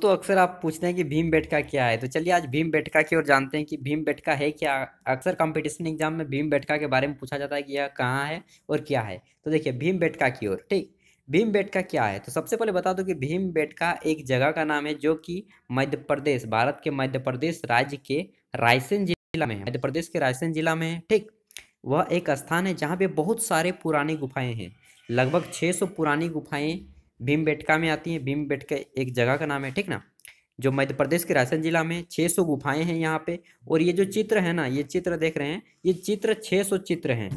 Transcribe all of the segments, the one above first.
दोस्तों अक्सर आप पूछते हैं कि भीम बेटका क्या है तो चलिए आज भीम बेटका की ओर जानते हैं कि भीम बेटका है क्या अक्सर कंपटीशन एग्जाम में भीम बेटका के बारे में पूछा जाता है कि यह कहाँ है और क्या है तो देखिए भीम बेटका की ओर ठीक भीम बेटका क्या है तो सबसे पहले बता दो कि भीम बेटका एक जगह का नाम है जो कि मध्य प्रदेश भारत के मध्य प्रदेश राज्य के रायसेन जिला में मध्य प्रदेश के रायसेन जिला में है ठीक वह एक स्थान है जहाँ पे बहुत सारे पुरानी गुफाएं हैं लगभग छः पुरानी गुफाएं भीम बेटका में आती हैं भीम बेटका एक जगह का नाम है ठीक ना जो मध्य प्रदेश के रायसेन जिला में 600 गुफाएं हैं यहाँ पे और ये जो चित्र है ना ये चित्र देख रहे हैं ये चित्र 600 चित्र हैं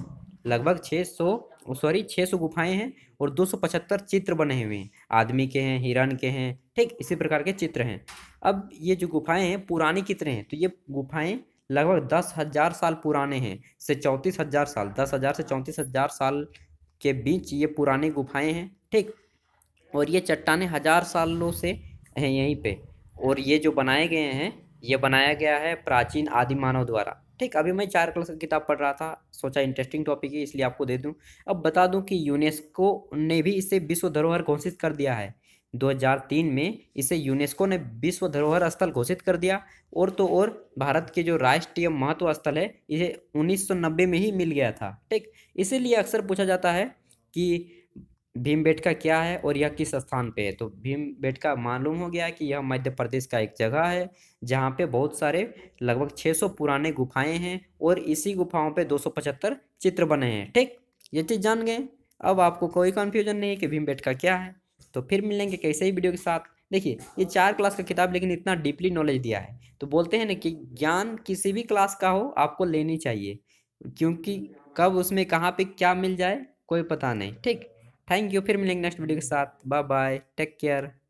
लगभग 600 सॉरी 600 गुफाएं हैं और 275 चित्र बने हुए हैं आदमी के हैं हिरण के हैं ठीक इसी प्रकार के चित्र हैं अब ये जो गुफाएं हैं पुरानी कितने हैं तो ये गुफाएँ लगभग दस हज़ार साल पुराने हैं से चौंतीस हज़ार साल दस हज़ार से चौंतीस हज़ार साल के बीच ये पुरानी गुफाएं हैं ठीक और ये चट्टाने हज़ार सालों से हैं यहीं पे और ये जो बनाए गए हैं ये बनाया गया है प्राचीन आदि मानव द्वारा ठीक अभी मैं चार क्लास की किताब पढ़ रहा था सोचा इंटरेस्टिंग टॉपिक है इसलिए आपको दे दूं अब बता दूं कि यूनेस्को ने भी इसे विश्व धरोहर घोषित कर दिया है 2003 में इसे यूनेस्को ने विश्व धरोहर स्थल घोषित कर दिया और तो और भारत के जो राष्ट्रीय महत्व स्थल है इसे 1990 में ही मिल गया था ठीक इसीलिए अक्सर पूछा जाता है कि भीम बेटका क्या है और यह किस स्थान पे है तो भीम बेटका मालूम हो गया कि यह मध्य प्रदेश का एक जगह है जहाँ पे बहुत सारे लगभग 600 पुराने गुफाएं हैं और इसी गुफाओं पे 275 चित्र बने हैं ठीक ये चीज़ जान गए अब आपको कोई कन्फ्यूजन नहीं है कि भीम बेटका क्या है तो फिर मिलेंगे कैसे ही वीडियो के साथ देखिए ये चार क्लास का किताब लेकिन इतना डीपली नॉलेज दिया है तो बोलते हैं ना कि ज्ञान किसी भी क्लास का हो आपको लेनी चाहिए क्योंकि कब उसमें कहाँ पर क्या मिल जाए कोई पता नहीं ठीक थैंक यू फिर मिलेंगे नेक्स्ट वीडियो के साथ बाय बाय टेक केयर